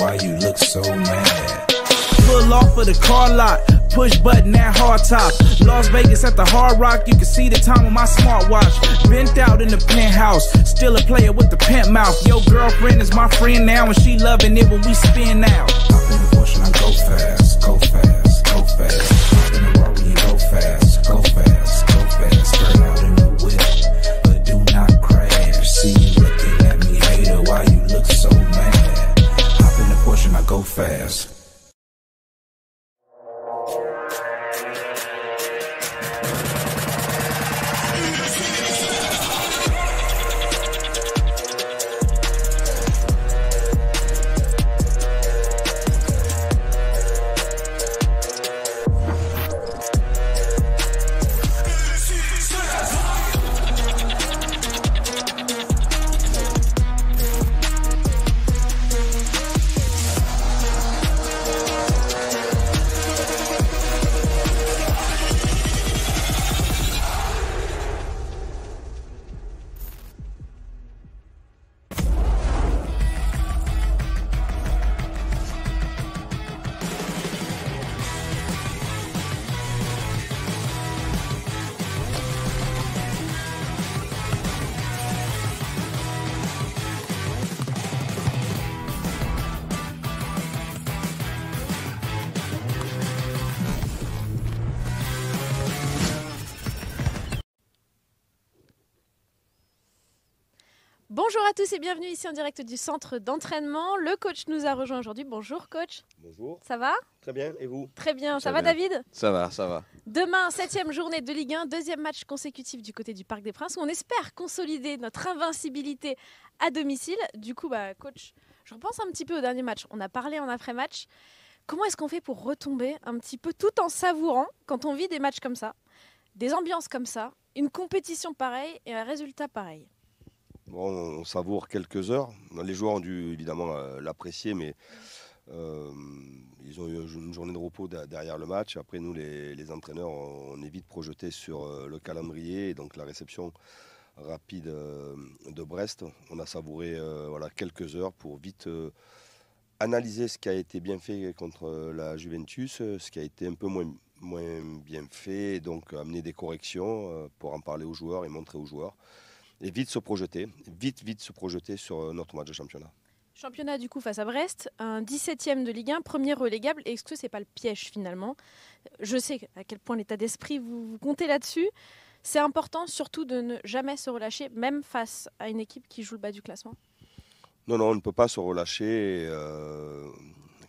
why you look so mad. Pull off of the car lot, push button that hard top. Las Vegas at the Hard Rock, you can see the time on my smartwatch. Bent out in the penthouse, still a player with the pent mouth. Your girlfriend is my friend now, and she loving it when we spin out. Hop in the Porsche and I go fast, go fast, go fast. bienvenue ici en direct du centre d'entraînement. Le coach nous a rejoint aujourd'hui. Bonjour coach. Bonjour. Ça va Très bien, et vous Très bien, ça, va David Ça va, ça va. Demain, septième journée de Ligue 1, deuxième match consécutif du côté du Parc des Princes où on espère consolider notre invincibilité à domicile. Du coup, bah, coach, je repense un petit peu au dernier match. On a parlé en après-match. Comment est-ce qu'on fait pour retomber un petit peu tout en savourant quand on vit des matchs comme ça, des ambiances comme ça, une compétition pareille et un résultat pareil on, savoure quelques heures. Les joueurs ont dû évidemment euh, l'apprécier, mais euh, ils ont eu une journée de repos derrière le match. Après, nous, les, entraîneurs, on, est vite projetés sur euh, le calendrier et donc la réception rapide de Brest. On a savouré voilà, quelques heures pour vite analyser ce qui a été bien fait contre la Juventus, ce qui a été un peu moins, moins bien fait, et donc amener des corrections pour en parler aux joueurs et montrer aux joueurs et vite se projeter, vite, vite se projeter sur euh, notre match de championnat. Championnat du coup face à Brest, un 17 ème de Ligue 1, premier relégable. Est-ce que c'est pas le piège finalement Je sais à quel point l'état d'esprit vous, vous comptez là-dessus. C'est important surtout de ne jamais se relâcher, même face à une équipe qui joue le bas du classement. Non, non, on ne peut pas se relâcher. Euh,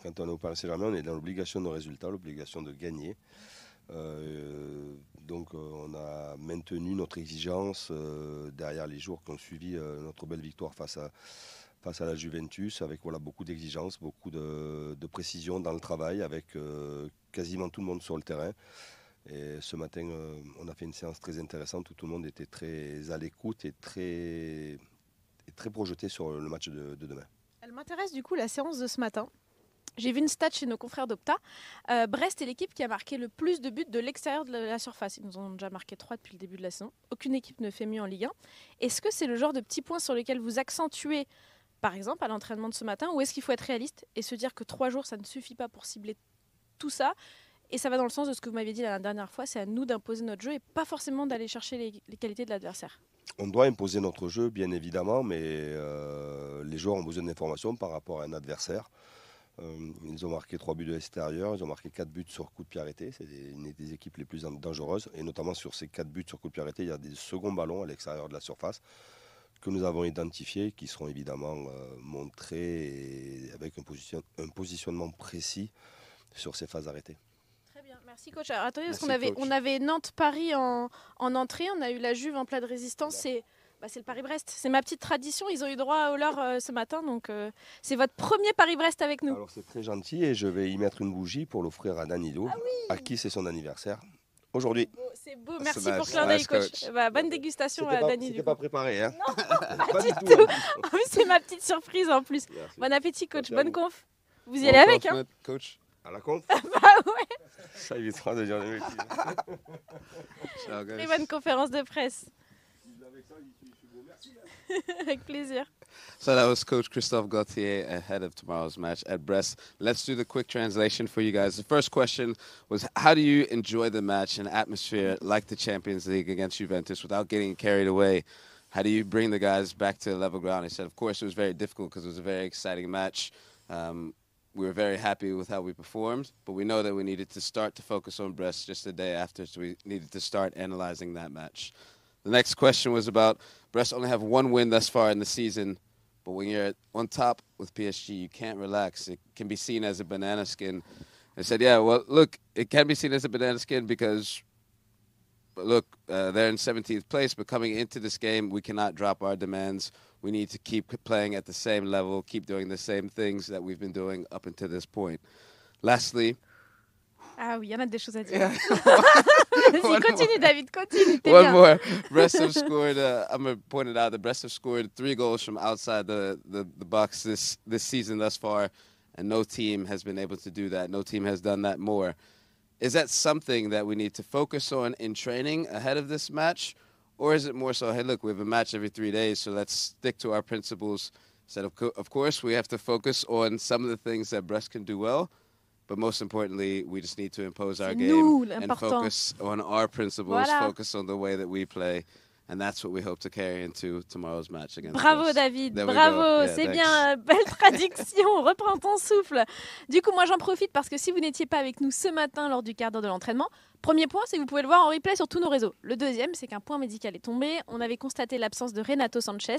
quand on est au Paris Saint-Germain, on est dans l'obligation de résultat, l'obligation de gagner. Euh, donc euh, on a maintenu notre exigence euh, derrière les jours qui ont suivi notre belle victoire face à, face à la Juventus, avec voilà, beaucoup d'exigence, beaucoup de, précision dans le travail, avec quasiment tout le monde sur le terrain. Et ce matin, on a fait une séance très intéressante où tout le monde était très à l'écoute et très, très projeté sur le match de demain. Elle m'intéresse du coup la séance de ce matin, j'ai vu une stat chez nos confrères d'Opta. Euh, Brest est l'équipe qui a marqué le plus de buts de l'extérieur de la surface. Ils nous ont déjà marqué trois depuis le début de la saison. Aucune équipe ne fait mieux en Ligue 1. Est-ce que c'est le genre de petits points sur lesquels vous accentuez, par exemple, à l'entraînement de ce matin Ou est-ce qu'il faut être réaliste et se dire que trois jours, ça ne suffit pas pour cibler tout ça Et ça va dans le sens de ce que vous m'aviez dit la dernière fois c'est à nous d'imposer notre jeu et pas forcément d'aller chercher les, qualités de l'adversaire. On doit imposer notre jeu, bien évidemment, mais euh, les joueurs ont besoin d'informations par rapport à un adversaire. Euh, ils ont marqué 3 buts de l'extérieur, ils ont marqué 4 buts sur coup de pied arrêté. C'est une des équipes les plus dangereuses. Et notamment sur ces 4 buts sur coup de pied arrêté, il y a des seconds ballons à l'extérieur de la surface que nous avons identifiés, qui seront évidemment euh, montrés avec un, positionnement précis sur ces phases arrêtées. Très bien, Merci coach. attendez, parce qu'on avait, on avait Nantes-Paris en, entrée, on a eu la Juve en plat de résistance. et... Bah, c'est le Paris-Brest. C'est ma petite tradition. Ils ont eu droit au leur euh, ce matin. Donc, euh, c'est votre premier Paris-Brest avec nous. c'est très gentil et je vais y mettre une bougie pour l'offrir à Danilo, ah à qui c'est son anniversaire aujourd'hui. C'est beau, ah, merci pour clin coach. Bah, bonne dégustation, à Tu C'était pas préparé, hein c'est ma petite surprise en plus. Bon appétit, coach. bonne conf. Vous y allez avec, hein Coach, à la conf Bah ouais. Ça évitera de dire les Très bonne conférence de presse. Avec plaisir. So that was Coach Christophe Gauthier ahead of tomorrow's match at Brest. Let's do the quick translation for you guys. The first question was How do you enjoy the match and atmosphere like the Champions League against Juventus without getting carried away? How do you bring the guys back to level ground? He said, Of course, it was very difficult because it was a very exciting match. Um, we were very happy with how we performed, but we know that we needed to start to focus on Brest just a day after, so we needed to start analyzing that match. The next question was about Brest only have one win thus far in the season, but when you're on top with PSG, you can't relax. It can be seen as a banana skin. I said, yeah, well, look, it can be seen as a banana skin because, look, uh, they're in 17th place, but coming into this game, we cannot drop our demands. We need to keep playing at the same level, keep doing the same things that we've been doing up until this point. Lastly, Ah oui, il y en a des choses à dire continue, David. Continue. One bien. more. Brest have scored. Uh, I'm gonna point it out. The Brest have scored three goals from outside the, the the box this this season thus far, and no team has been able to do that. No team has done that more. Is that something that we need to focus on in training ahead of this match, or is it more so? Hey, look, we have a match every three days, so let's stick to our principles. Said, of, co- of course, we have to focus on some of the things that Brest can do well but most importantly, we just need to impose our game and focus on our principles, voilà. focus on the way that we play. And that's what we hope to carry dans tomorrow's match demain. Bravo David, bravo, c'est bien, euh, belle traduction, reprends ton souffle. Du coup, moi j'en profite parce que si vous n'étiez pas avec nous ce matin lors du quart d'heure de l'entraînement, premier point, c'est que vous pouvez le voir en replay sur tous nos réseaux. Le deuxième, c'est qu'un point médical est tombé. On avait constaté l'absence de Renato Sanchez.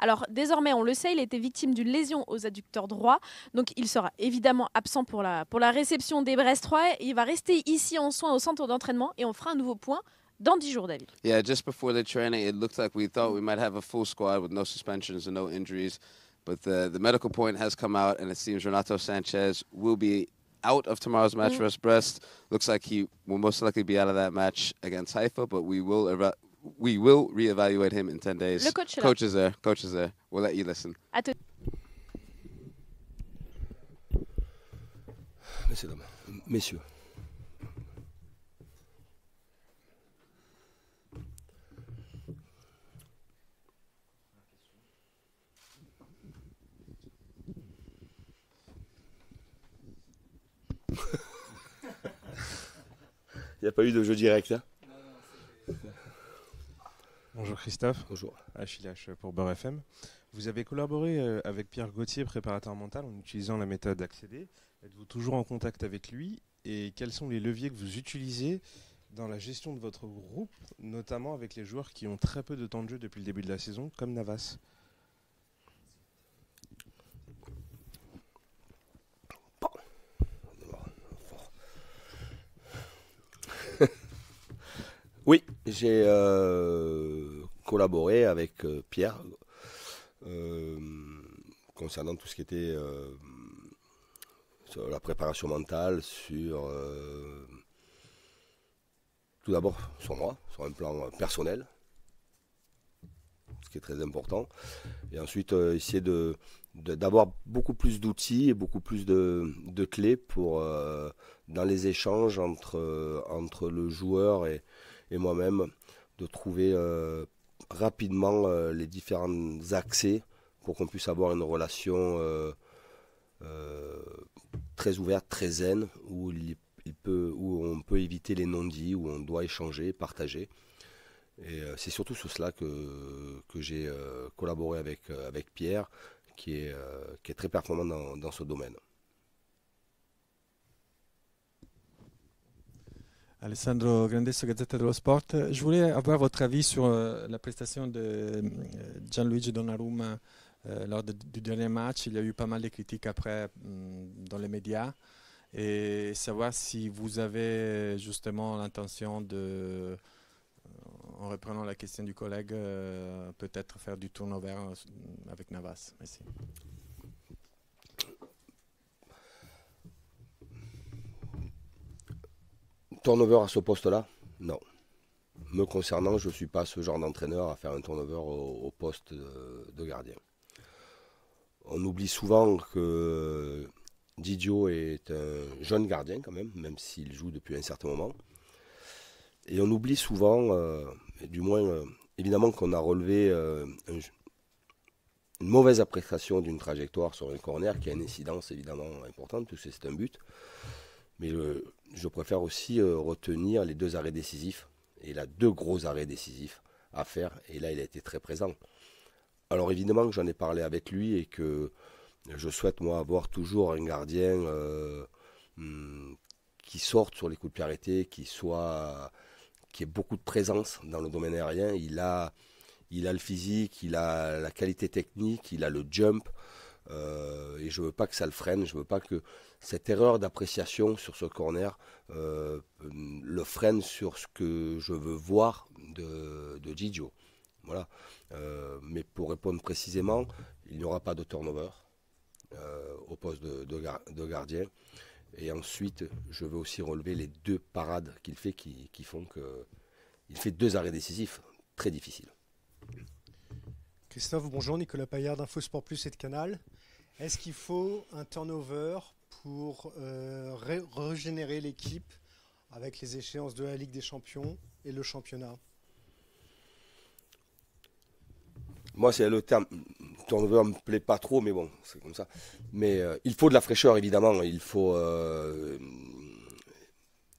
Alors désormais, on le sait, il était victime d'une lésion aux adducteurs droits. Donc il sera évidemment absent pour la, pour la réception des Brest 3. Il va rester ici en soins au centre d'entraînement et on fera un nouveau point dans 10 jours, David. Yeah, just before the training, it looked like we thought we might have a full squad with no suspensions and no injuries. But the, the medical point has come out, and it seems Renato Sanchez will be out of tomorrow's match mm. versus Brest. Looks like he will most likely be out of that match against Haifa, but we will eva- we will reevaluate him in 10 days. Le coach, coach is there. Coach is there. We'll let you listen. Messieurs, Il n'y a pas eu de jeu direct. Hein Bonjour Christophe. Bonjour. Achille pour Beurre FM. Vous avez collaboré euh, avec Pierre Gauthier, préparateur mental, en utilisant la méthode d'accéder Êtes-vous toujours en contact avec lui Et quels sont les leviers que vous utilisez dans la gestion de votre groupe, notamment avec les joueurs qui ont très peu de temps de jeu depuis le début de la saison, comme Navas Oui, j'ai euh, collaboré avec euh, Pierre euh, concernant tout ce qui était la préparation mentale, sur tout d'abord sur moi, sur un plan personnel, ce qui est très important, et ensuite essayer de d'avoir beaucoup plus d'outils et beaucoup plus de, de clés pour dans les échanges entre, entre le joueur et, et moi-même de trouver euh, rapidement euh, les différents accès pour qu'on puisse avoir une relation euh, très ouverte, très zen, où, il, peut, où on peut éviter les non-dits, où on doit échanger, partager. Et c'est surtout sur cela que, que j'ai collaboré avec, avec Pierre, qui est, qui est très performant dans ce domaine. Alessandro Grandesso, Gazzetta dello Sport. Je voulais avoir votre avis sur euh, la prestation de euh, Gianluigi Donnarumma euh, lors du dernier match. Il y a eu pas mal de critiques après mm, dans les médias. Et savoir si vous avez justement l'intention de, en reprenant la question du collègue, peut-être faire du tournoi avec Navas. Merci. Turnover à ce poste-là Non. Me concernant, je ne suis pas ce genre d'entraîneur à faire un turnover au, poste de, gardien. On oublie souvent que Didio est un jeune gardien quand même, même s'il joue depuis un certain moment. Et on oublie souvent, euh, du moins euh, évidemment qu'on a relevé euh, une mauvaise appréciation d'une trajectoire sur un corner qui a une incidence évidemment importante puisque c'est un but. Mais le, je préfère aussi euh, retenir les deux arrêts décisifs. Et il a deux gros arrêts décisifs à faire. Et là, il a été très présent. Alors évidemment que j'en ai parlé avec lui et que je souhaite moi avoir toujours un gardien euh, hmm, qui sorte sur les coups de pied arrêtés, qui soit qui ait beaucoup de présence dans le domaine aérien. il a le physique, il a la qualité technique, il a le jump. Euh, et je ne veux pas que ça le freine, je ne veux pas que cette erreur d'appréciation sur ce corner euh, le freine sur ce que je veux voir de, de Voilà. Euh, mais pour répondre précisément, il n'y aura pas de turnover au poste de, gardien. Et ensuite, je veux aussi relever les deux parades qu'il fait qui, qui font qu'il fait deux arrêts décisifs très difficiles. Christophe, bonjour. Nicolas Payard d'InfoSport Plus et de Canal. Est-ce qu'il faut un turnover pour euh, régénérer l'équipe avec les échéances de la Ligue des Champions et le championnat Moi, c'est le terme turnover me plaît pas trop, mais bon, c'est comme ça. Mais euh, il faut de la fraîcheur, évidemment. Il faut euh,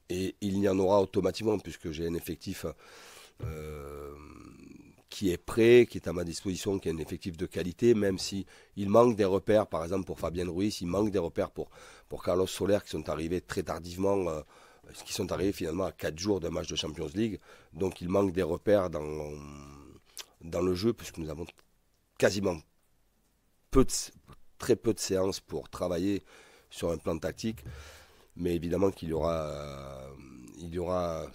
et il y en aura automatiquement puisque j'ai un effectif qui est prêt, qui est à ma disposition, qui a un effectif de qualité, même si il manque des repères, par exemple pour Fabien Ruiz, il manque des repères pour, pour Carlos Soler qui sont arrivés très tardivement, euh, qui sont arrivés finalement à 4 jours d'un match de Champions League. Donc il manque des repères dans, dans le jeu, puisque nous avons quasiment peu très peu de séances pour travailler sur un plan tactique. Mais évidemment qu'il y aura, euh, il aura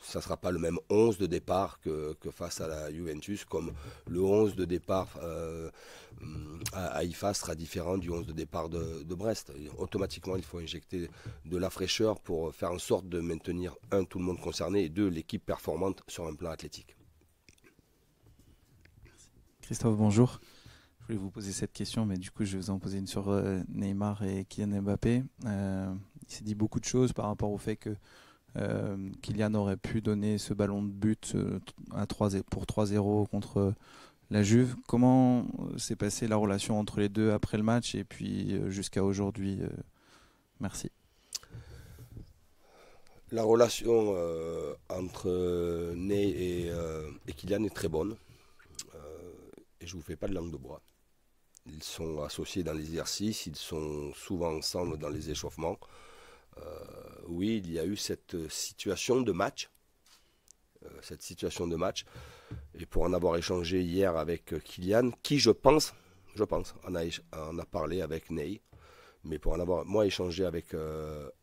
ça ne sera pas le même 11 de départ que, face à la Juventus, comme le 11 de départ euh, à IFA sera différent du 11 de départ de, Brest. automatiquement, il faut injecter de la fraîcheur pour faire en sorte de maintenir, un, tout le monde concerné, et deux, l'équipe performante sur un plan athlétique. Christophe, bonjour. Je voulais vous poser cette question, mais du coup, je vais vous en poser une sur euh, Neymar et Kylian Mbappé. Euh, il s'est dit beaucoup de choses par rapport au fait que euh, Kylian aurait pu donner ce ballon de but à euh, pour 3-0 contre la Juve. Comment euh, s'est passée la relation entre les deux après le match et puis jusqu'à aujourd'hui Merci. La relation entre Ney et, Kylian est très bonne. et je ne vous fais pas de langue de bois. Ils sont associés dans les exercices, ils sont souvent ensemble dans les échauffements. Euh, oui, il y a eu cette euh, situation de match. Euh, cette situation de match. Et pour en avoir échangé hier avec Kylian, qui je pense, je pense, en a, parlé avec Ney. Mais pour en avoir, moi, échangé avec,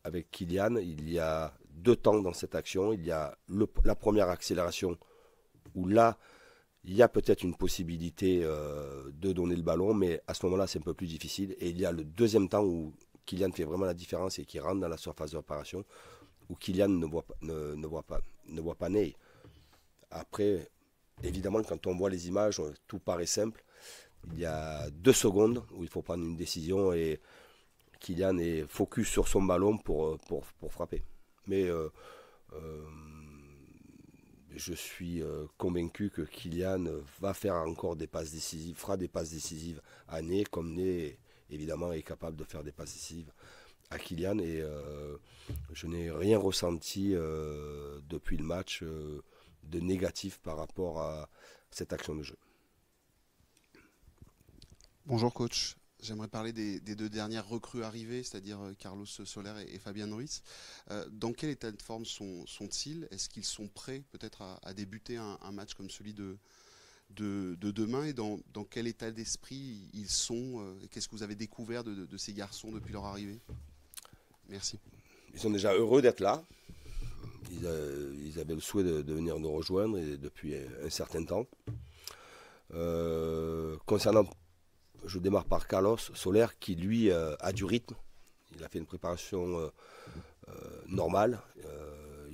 avec Kylian, il y a deux temps dans cette action. Il y a la première accélération où là, il y a peut-être une possibilité de donner le ballon, mais à ce moment-là, c'est un peu plus difficile. Et il y a le deuxième temps où Kylian fait vraiment la différence et qui rentre dans la surface de réparation, où Kylian ne voit, ne voit pas, ne voit pas Ney. Après, évidemment, quand on voit les images, tout paraît simple. Il y a deux secondes où il faut prendre une décision et Kylian est focus sur son ballon pour, pour, frapper. Mais euh, euh, je suis euh, convaincu que Kylian va faire encore des passes décisives, fera des passes décisives à Ney, comme Ney évidemment, est capable de faire des passes à Kylian. Et euh, je n'ai rien ressenti euh, depuis le match euh, de négatif par rapport à cette action de jeu. Bonjour coach. J'aimerais parler des, deux dernières recrues arrivées, c'est-à-dire Carlos Soler et, Fabien Ruiz. dans quel état de forme sont-ils sont est ce qu'ils sont prêts peut-être à, débuter un match comme celui de, de, demain et dans, quel état d'esprit ils sont euh, et Qu'est-ce que vous avez découvert de, ces garçons depuis leur arrivée Merci. Ils sont déjà heureux d'être là. Ils, euh, avaient le souhait de, venir nous rejoindre et depuis un certain temps. Euh, concernant, je démarre par Carlos Soler qui lui a du rythme. Il a fait une préparation normale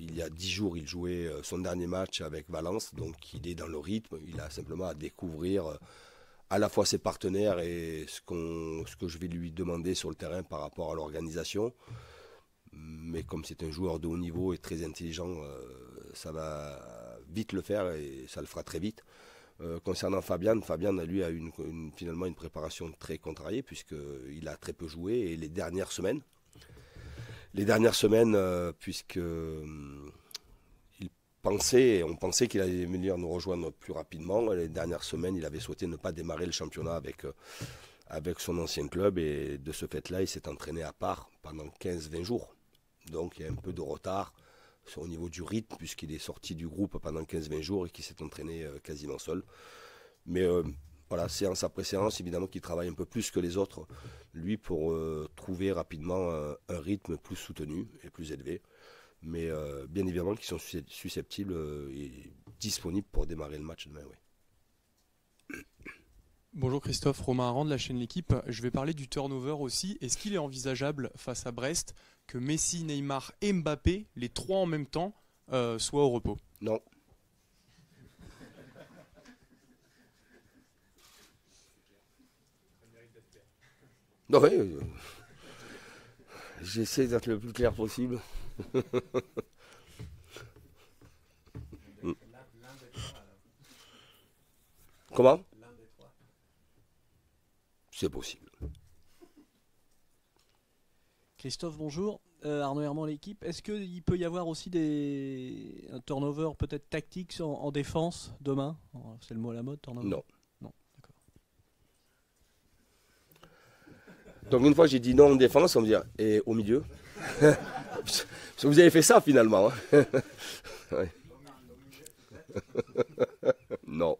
il y a dix jours, il jouait euh, son dernier match avec Valence, donc il est dans le rythme. Il a simplement à découvrir euh, à la fois ses partenaires et ce, que je vais lui demander sur le terrain par rapport à l'organisation. Mais comme c'est un joueur de haut niveau et très intelligent, euh, ça va vite le faire et ça le fera très vite. concernant Fabian, Fabian lui a eu finalement une préparation très contrariée puisqu'il a très peu joué et les dernières semaines, les dernières semaines, euh, puisque euh, il pensait, on pensait qu'il allait venir nous rejoindre plus rapidement. Les dernières semaines, il avait souhaité ne pas démarrer le championnat avec, euh, avec son ancien club et de ce fait-là, il s'est entraîné à part pendant 15-20 jours. Donc il y a un peu de retard au niveau du rythme, puisqu'il est sorti du groupe pendant 15-20 jours et qu'il s'est entraîné quasiment seul. Mais voilà, séance après séance, évidemment qu'il travaille un peu plus que les autres, lui, pour euh, trouver rapidement euh, un, rythme plus soutenu et plus élevé. Mais euh, bien évidemment qu'ils sont susceptibles et disponibles pour démarrer le match demain. Bonjour Christophe, Romain Arand de la chaîne L'équipe. Je vais parler du turnover aussi. Est-ce qu'il est envisageable face à Brest que Messi, Neymar et Mbappé, les trois en même temps, soient au repos Non, Oui, euh, j'essaie d'être le plus clair possible. Comment C'est possible. Christophe, bonjour. Euh, Arnaud Hermand, l'équipe. Est-ce qu'il peut y avoir aussi des... un turnover peut-être tactique en, en défense demain C'est le mot à la mode, turnover Non. Donc une fois, j'ai dit non en défense, on me dit, et eh, au milieu Vous avez fait ça finalement. Hein. non.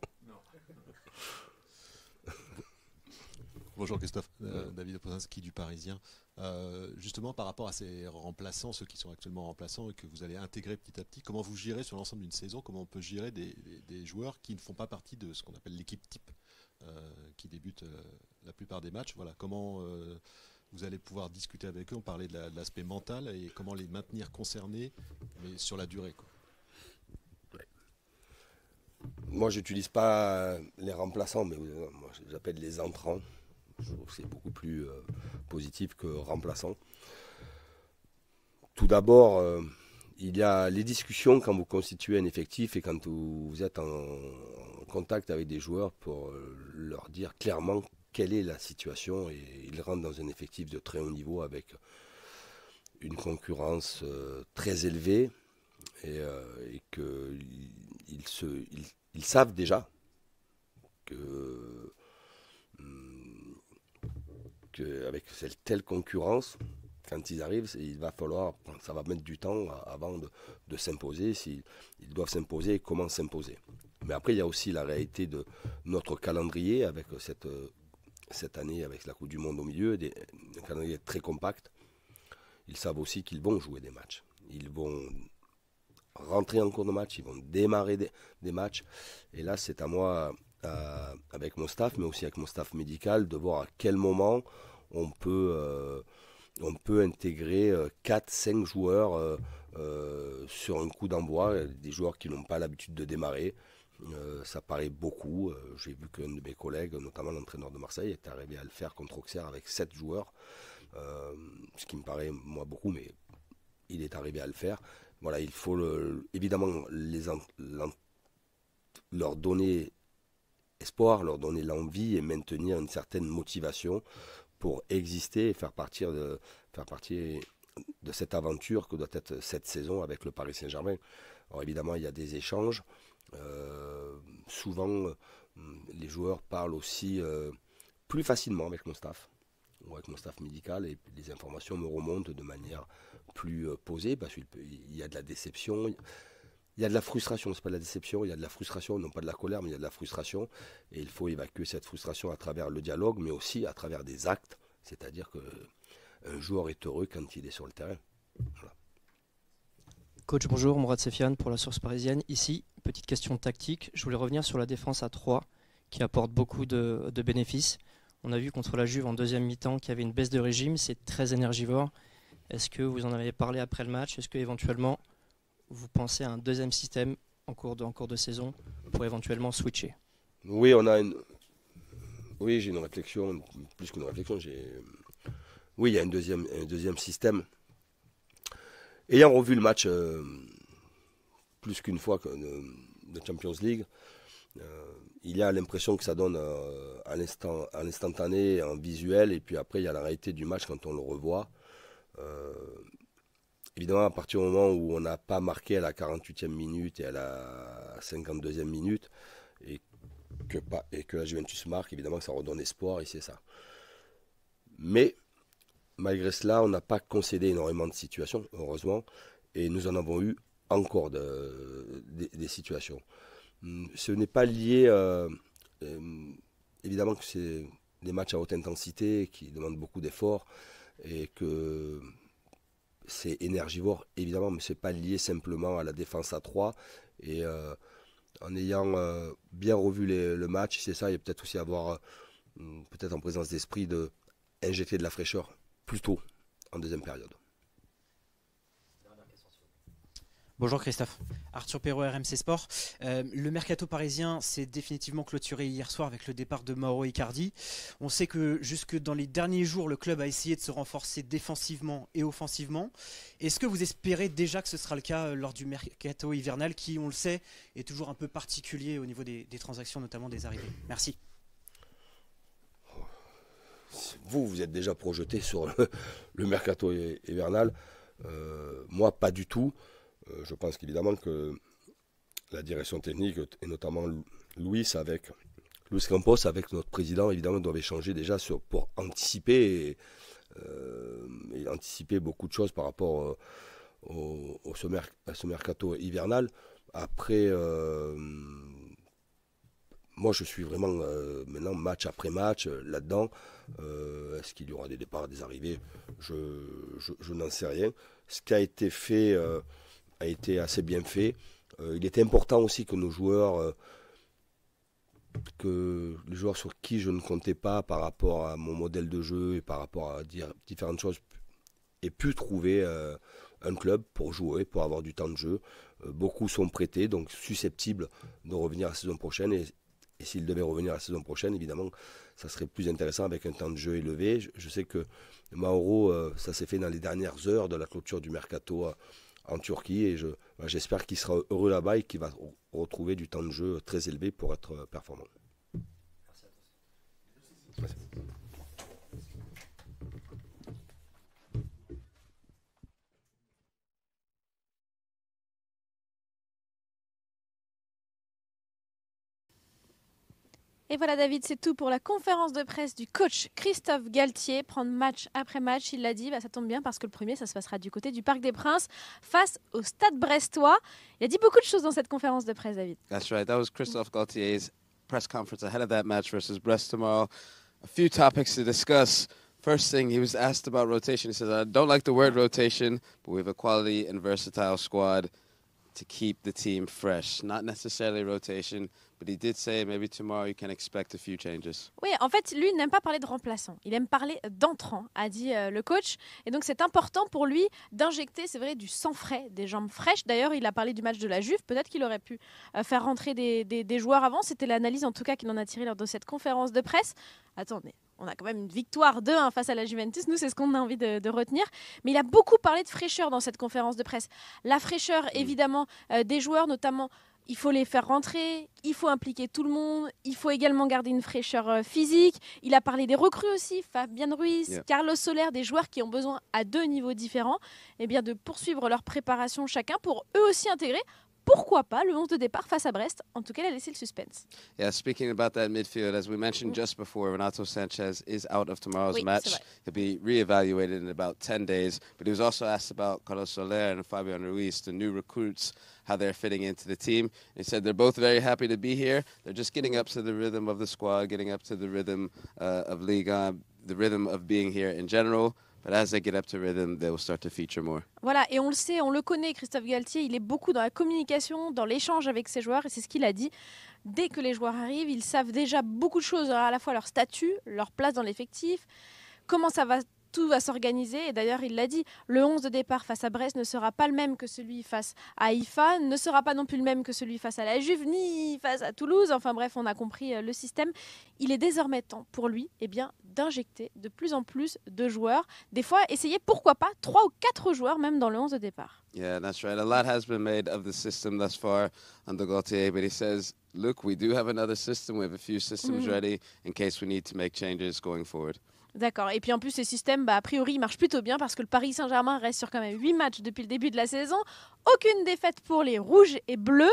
Bonjour Christophe, euh, David Oposinski du Parisien. Euh, justement, par rapport à ces remplaçants, ceux qui sont actuellement remplaçants et que vous allez intégrer petit à petit, comment vous gérez sur l'ensemble d'une saison Comment on peut gérer des joueurs qui ne font pas partie de ce qu'on appelle l'équipe type euh, qui débutent euh, la plupart des matchs. Voilà, comment euh, vous allez pouvoir discuter avec eux. On parlait de l'aspect mental et comment les maintenir concernés, mais sur la durée. moi Moi, n'utilise pas les remplaçants, mais moi, je les appelle les entrants. C'est beaucoup plus positif que remplaçants. Tout d'abord, il y a les discussions quand vous constituez un effectif et quand vous êtes en, contact avec des joueurs pour euh, leur dire clairement quelle est la situation et ils rentrent dans un effectif de très haut niveau avec une concurrence euh, très élevée et, euh, et qu'ils ils, savent déjà que, hmm, avec telle concurrence, quand ils arrivent, il va falloir, ça va mettre du temps avant de, s'imposer. S'ils doivent s'imposer, et comment s'imposer mais après, il y a aussi la réalité de notre calendrier avec euh, euh, cette, année, avec la Coupe du Monde au milieu, un calendrier très compact. Ils savent aussi qu'ils vont jouer des matchs. Ils vont rentrer en cours de match, ils vont démarrer des, matchs. Et là, c'est à moi, avec mon staff, mais aussi avec mon staff médical, de voir à quel moment on peut, euh, on peut intégrer 4-5 joueurs sur un coup d'envoi, des joueurs qui n'ont pas l'habitude de démarrer. Euh, ça paraît beaucoup. Euh, j'ai vu qu'un de mes collègues, notamment l'entraîneur de Marseille, est arrivé à le faire contre Auxerre avec 7 joueurs. Euh, ce qui me paraît, moi, beaucoup, mais il est arrivé à le faire. Voilà, il faut évidemment les leur donner espoir, leur donner l'envie et maintenir une certaine motivation pour exister et faire de, faire partie de cette aventure que doit être cette saison avec le Paris Saint-Germain. Alors évidemment, il y a des échanges, euh, souvent, euh, les joueurs parlent aussi euh, plus facilement avec mon staff ou avec mon staff médical et les informations me remontent de manière plus posée parce qu'il y a de la déception, il y a de la frustration, c'est pas de la déception, il y a de la frustration, non pas de la colère, mais il y a de la frustration et il faut évacuer cette frustration à travers le dialogue mais aussi à travers des actes, c'est-à-dire qu'un joueur est heureux quand il est sur le terrain bonjour, Mourad Sefiane pour la source parisienne. Ici, petite question tactique. Je voulais revenir sur la défense à 3 qui apporte beaucoup de, bénéfices. On a vu contre la Juve en deuxième mi-temps qu'il y avait une baisse de régime, c'est très énergivore. Est-ce que vous en avez parlé après le match Est-ce que éventuellement vous pensez à un deuxième système en cours de, saison pour éventuellement switcher Oui, on a Oui, j'ai une réflexion, plus qu'une réflexion. J'ai... Oui, il y a un deuxième système ayant revu le match euh, plus qu'une fois de, Champions League, euh, il y a l'impression que ça donne euh, un l'instantané, en visuel, et puis après il y a la réalité du match quand on le revoit. Évidemment, à partir du moment où on n'a pas marqué à la 48e minute et à la 52e minute, et que, et que la Juventus marque, évidemment, ça redonne espoir, et c'est ça. Mais malgré cela, on n'a pas concédé énormément de situations, heureusement, et nous en avons eu encore des situations. Hum, ce n'est pas lié, euh, euh, évidemment que c'est des matchs à haute intensité qui demandent beaucoup d'efforts et que c'est énergivore, évidemment, mais ce n'est pas lié simplement à la défense à 3. Et euh, en ayant bien revu le match, c'est ça, a peut-être aussi avoir, peut-être en présence d'esprit, de injecter de la fraîcheur en deuxième période. Bonjour Christophe. Arthur Perrault, RMC Sport. Euh, le mercato parisien s'est définitivement clôturé hier soir avec le départ de Mauro Icardi. On sait que jusque dans les derniers jours, le club a essayé de se renforcer défensivement et offensivement. Est-ce que vous espérez déjà que ce sera le cas euh, lors du mercato hivernal qui, on le sait, est toujours un peu particulier au niveau des transactions, notamment des arrivées Merci. Vous, vous êtes déjà projeté sur le, mercato hivernal. Euh, moi, pas du tout. Euh, je pense qu'évidemment que la direction technique, et notamment Louis avec Luis Campos, avec notre président, évidemment, doivent échanger déjà pour anticiper euh, anticiper beaucoup de choses par rapport au, ce, mercato hivernal. Après, moi je suis vraiment maintenant match après match là-dedans. Euh, est-ce qu'il y aura des départs, des arrivées Je, n'en sais rien. Ce qui a été fait euh, a été assez bien fait. Euh, il était important aussi que nos joueurs, que les joueurs sur qui je ne comptais pas par rapport à mon modèle de jeu et par rapport à différentes choses, aient pu trouver un club pour jouer, pour avoir du temps de jeu. Beaucoup sont prêtés, donc susceptibles de revenir la saison prochaine. Et s'il devait revenir la saison prochaine, évidemment, ça serait plus intéressant avec un temps de jeu élevé. Je, sais que Mauro, euh, ça s'est fait dans les dernières heures de la clôture du mercato euh, en Turquie. Et bah, j'espère qu'il sera heureux là-bas et qu'il va retrouver du temps de jeu très élevé pour être euh, performant. Merci à tous. Et voilà David, c'est tout pour la conférence de presse du coach Christophe Galtier. Prendre match après match, il l'a dit, bah, ça tombe bien parce que le premier, ça se passera du côté du Parc des Princes face au Stade Brestois. Il a dit beaucoup de choses dans cette conférence de presse, David. That's right, that was Christophe Galtier's press conference ahead of that match versus Brest tomorrow. A few topics to discuss. First thing, he was asked about rotation. He says, I don't like the word rotation, but we have a quality and versatile squad to keep the team fresh. Not necessarily rotation, but he did say maybe tomorrow you can expect a few changes. Oui, en fait, lui n'aime pas parler de remplaçants. Il aime parler d'entrants, a dit euh, le coach. Et donc c'est important pour lui d'injecter, c'est vrai, du sang frais, des jambes fraîches. D'ailleurs, il a parlé du match de la Juve. Peut-être qu'il aurait pu euh, faire rentrer des, joueurs avant. C'était l'analyse en tout cas qu'il en a tiré lors de cette conférence de presse. Attendez, on a quand même une victoire 2 hein, face à la Juventus. Nous, c'est ce qu'on a envie de, retenir. Mais il a beaucoup parlé de fraîcheur dans cette conférence de presse. La fraîcheur, évidemment, euh, des joueurs, notamment il faut les faire rentrer, il faut impliquer tout le monde, il faut également garder une fraîcheur euh, physique. Il a parlé des recrues aussi, Fabien Ruiz, Carlos Soler, des joueurs qui ont besoin à deux niveaux différents et eh bien de poursuivre leur préparation chacun pour eux aussi intégrer pourquoi pas le 11 de départ face à Brest. En tout cas, elle a laissé le suspense. Yeah, speaking about that midfield, as we mentioned mm. just before, Renato Sanchez is out of tomorrow's oui, match. He'll be re-evaluated in about 10 days. But he was also asked about Carlos Soler and Fabian Ruiz, the new recruits, how they're fitting into the team. He said they're both very happy to be here. They're just getting up to the rhythm of the squad, getting up to the rhythm uh, of Liga, the rhythm of being here in general. But as they get up to rhythm, they will start to feature more. Voilà, et on le sait, on le connaît, Christophe Galtier, il est beaucoup dans la communication, dans l'échange avec ses joueurs, et c'est ce qu'il a dit. Dès que les joueurs arrivent, ils savent déjà beaucoup de choses, hein, à la fois leur statut, leur place dans l'effectif, comment ça va tout va s'organiser. Et d'ailleurs, il l'a dit, le 11 de départ face à Brest ne sera pas le même que celui face à IFA, ne sera pas non plus le même que celui face à la Juve, ni face à Toulouse. Enfin bref, on a compris euh, le système. Il est désormais temps pour lui eh bien, d'injecter de plus en plus de joueurs. Des fois, essayer, pourquoi pas, trois ou quatre joueurs même dans le 11 de départ. Yeah, that's right. A lot has been made of the system thus far under look, we do have another system. We have a few systems mm. ready in case we need to make changes going D'accord. Et puis en plus, ces systèmes, bah, a priori, marchent plutôt bien parce que le Paris Saint-Germain reste sur quand même 8 matchs depuis le début de la saison. Aucune défaite pour les rouges et bleus.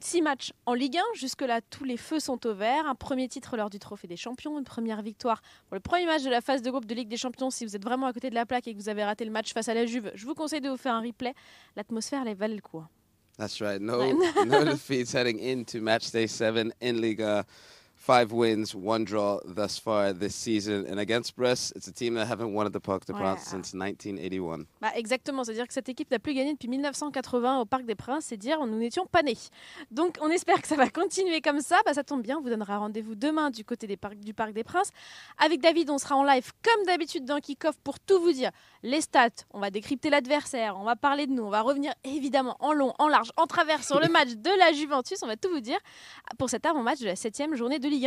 Six 6 matchs en Ligue 1. Jusque-là, tous les feux sont au vert. Un premier titre lors du Trophée des Champions, une première victoire pour le premier match de la phase de groupe de Ligue des Champions. Si vous êtes vraiment à côté de la plaque et que vous avez raté le match face à la Juve, je vous conseille de vous faire un replay. L'atmosphère, elle valait le coup. That's right. No, no defeats heading into match day 7 in Liga five wins, one draw thus far this season. And against Brest, it's a team that haven't won at the Parc des Princes since 1981. Bah exactement, c'est-à-dire que cette équipe n'a plus gagné depuis 1980 au Parc des Princes, c'est dire nous n'étions pas nés. Donc on espère que ça va continuer comme ça. Bah, ça tombe bien, on vous donnera rendez-vous demain du côté des parcs, du Parc des Princes. Avec David, on sera en live comme d'habitude dans Kickoff pour tout vous dire. Les stats, on va décrypter l'adversaire, on va parler de nous, on va revenir évidemment en long, en large, en travers sur le match de la Juventus, on va tout vous dire pour cet avant-match de la 7 journée de Ligue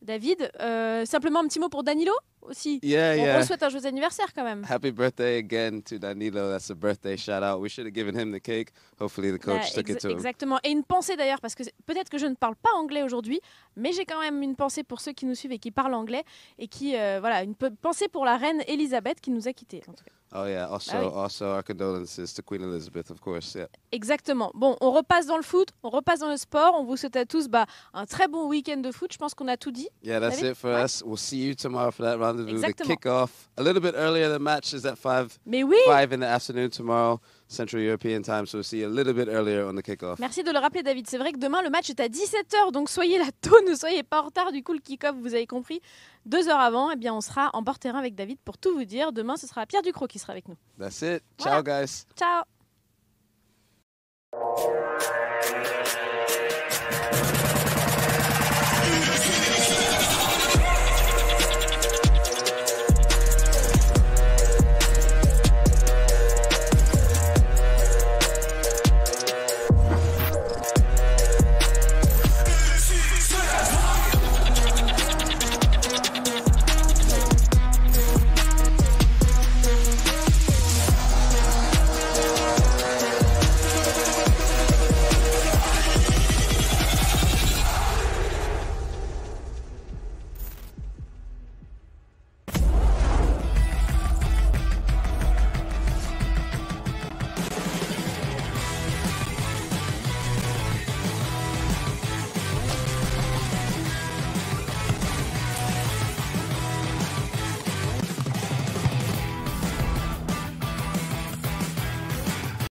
David, euh, simplement un petit mot pour Danilo aussi. on, yeah. souhaite un joyeux anniversaire quand même. Happy birthday again to Danilo. That's a birthday shout out. We should have given him the cake. Hopefully the coach bah, took it to him. Exactement. Et une pensée d'ailleurs parce que peut-être que je ne parle pas anglais aujourd'hui, mais j'ai quand même une pensée pour ceux qui nous suivent et qui parlent anglais et qui euh, voilà une pensée pour la reine Elisabeth qui nous a quittés. Oh yeah, bah also, also our condolences to Queen Elizabeth, of course. Yeah. Exactement. Bon, on repasse dans le foot, on repasse dans le sport. On vous souhaite à tous bah, un très bon week-end de foot. Je pense qu'on a tout dit. Yeah, that's it for us. We'll see you tomorrow for that down to do Exactement. kick-off a little bit earlier. The match is at 5, Mais oui. 5 in the afternoon tomorrow. Central European time, so see a little bit earlier on the kickoff. Merci de le rappeler, David. C'est vrai que demain, le match est à 17h, donc soyez là tôt, ne soyez pas en retard. Du coup, le kick-off, vous avez compris, deux heures avant, eh bien, on sera en bord terrain avec David pour tout vous dire. Demain, ce sera Pierre Ducrot qui sera avec nous. That's it. Ciao, guys. Ciao.